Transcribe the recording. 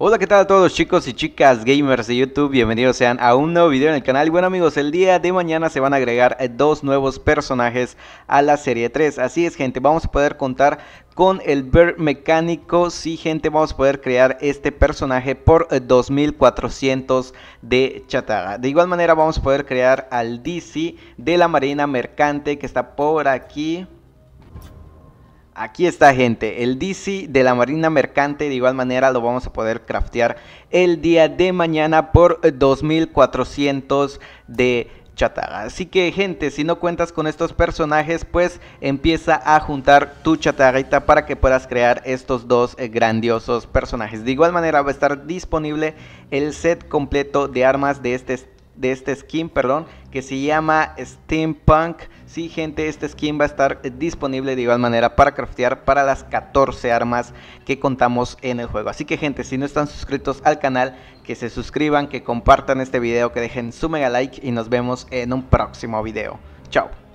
Hola, ¿qué tal a todos chicos y chicas gamers de YouTube? Bienvenidos sean a un nuevo video en el canal. Y bueno amigos, el día de mañana se van a agregar eh, dos nuevos personajes a la serie 3. Así es gente, vamos a poder contar con el Bird mecánico. Sí, gente, vamos a poder crear este personaje por 2400 eh, de chatada. De igual manera, vamos a poder crear al DC de la Marina Mercante que está por aquí. Aquí está gente, el DC de la Marina Mercante de igual manera lo vamos a poder craftear el día de mañana por 2400 de chatarra. Así que gente, si no cuentas con estos personajes, pues empieza a juntar tu chatarrita para que puedas crear estos dos eh, grandiosos personajes. De igual manera va a estar disponible el set completo de armas de este, de este skin, perdón, que se llama Steampunk Sí, gente, esta skin va a estar disponible de igual manera para craftear para las 14 armas que contamos en el juego. Así que, gente, si no están suscritos al canal, que se suscriban, que compartan este video, que dejen su mega like y nos vemos en un próximo video. Chao.